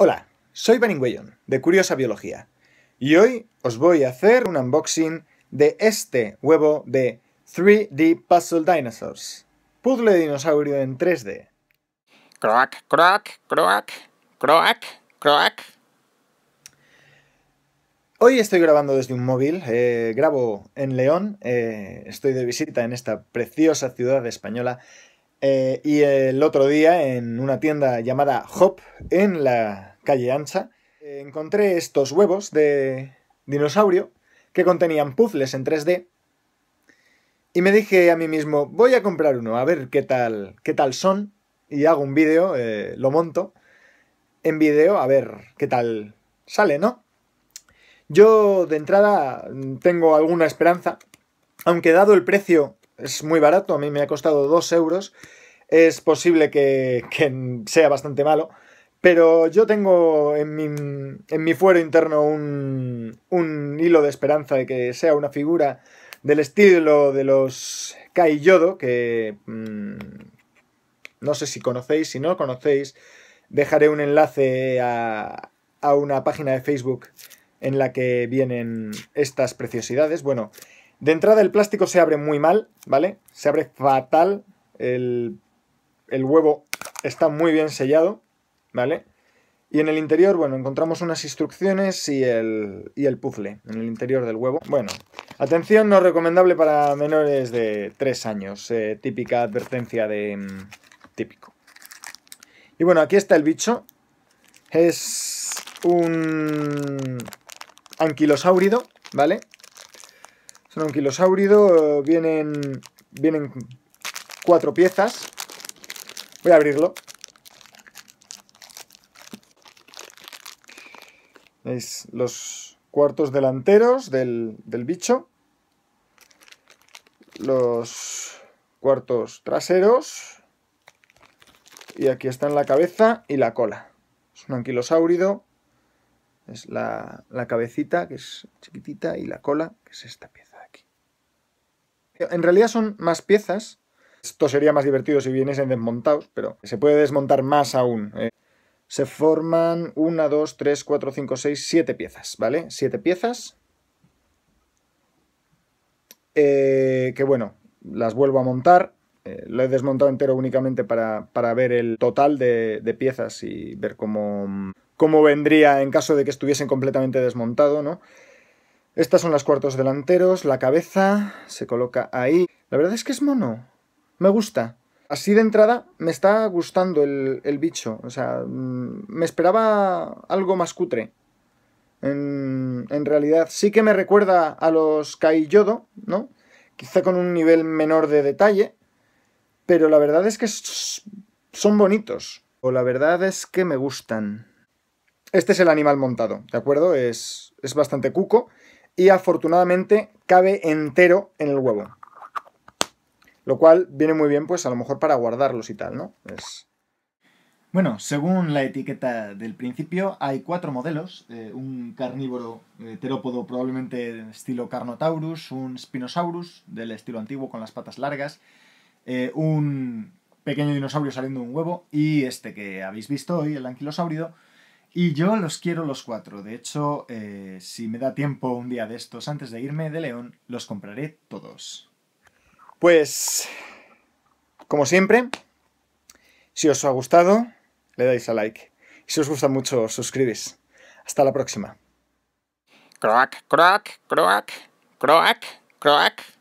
Hola, soy Beningüeyon, de Curiosa Biología, y hoy os voy a hacer un unboxing de este huevo de 3D Puzzle Dinosaurs, puzzle de dinosaurio en 3D. Croak croak croak croak croak. Hoy estoy grabando desde un móvil, eh, grabo en León, eh, estoy de visita en esta preciosa ciudad española eh, y el otro día en una tienda llamada Hop en la calle Ancha, encontré estos huevos de dinosaurio que contenían puzzles en 3D y me dije a mí mismo, voy a comprar uno, a ver qué tal, qué tal son y hago un vídeo, eh, lo monto en vídeo, a ver qué tal sale, ¿no? Yo de entrada tengo alguna esperanza, aunque dado el precio es muy barato, a mí me ha costado 2 euros, es posible que sea bastante malo, pero yo tengo en mi, fuero interno un, hilo de esperanza de que sea una figura del estilo de los Kai Yodo, que mm, no sé si conocéis, si no conocéis, dejaré un enlace a, una página de Facebook en la que vienen estas preciosidades. Bueno, de entrada el plástico se abre muy mal, ¿vale? Se abre fatal, el huevo está muy bien sellado. ¿vale? Y en el interior, bueno, encontramos unas instrucciones y el, y puzzle en el interior del huevo. Bueno, atención no recomendable para menores de 3 años, eh, típica advertencia de... Mm, típico. Y bueno, aquí está el bicho. Es un anquilosáurido, ¿vale? Es un anquilosáurido, vienen, vienen cuatro piezas. Voy a abrirlo. Es los cuartos delanteros del, bicho. Los cuartos traseros. Y aquí están la cabeza y la cola. Es un anquilosáurido. Es la, la cabecita, que es chiquitita, y la cola, que es esta pieza de aquí. En realidad son más piezas, esto sería más divertido si viniesen desmontados, pero se puede desmontar más aún. Eh se forman 1, 2, 3, 4, 5, 6, 7 piezas, ¿vale? 7 piezas. Eh, que bueno, las vuelvo a montar. Eh, lo he desmontado entero únicamente para, ver el total de, piezas y ver cómo, vendría en caso de que estuviesen completamente desmontado, ¿no? Estas son las cuartos delanteros, la cabeza se coloca ahí. La verdad es que es mono. Me gusta. Así de entrada, me está gustando el, bicho. O sea, mm, me esperaba algo más cutre. En, realidad, sí que me recuerda a los Kai Yodo, ¿no? Quizá con un nivel menor de detalle, pero la verdad es que son bonitos. O la verdad es que me gustan. Este es el animal montado, ¿de acuerdo? Es, es bastante cuco y afortunadamente cabe entero en el huevo. Lo cual viene muy bien, pues a lo mejor para guardarlos y tal, ¿no? Es... Bueno, según la etiqueta del principio, hay cuatro modelos. Eh, un carnívoro eh, terópodo probablemente estilo Carnotaurus, un Spinosaurus del estilo antiguo con las patas largas, eh, un pequeño dinosaurio saliendo de un huevo y este que habéis visto hoy, el anquilosaurido. Y yo los quiero los cuatro. De hecho, si me da tiempo un día de estos antes de irme de León, los compraré todos. Pues, como siempre, si os ha gustado, le dais a like. si os gusta mucho, os suscribís. Hasta la próxima. Croac, croac, croac, croac, croac.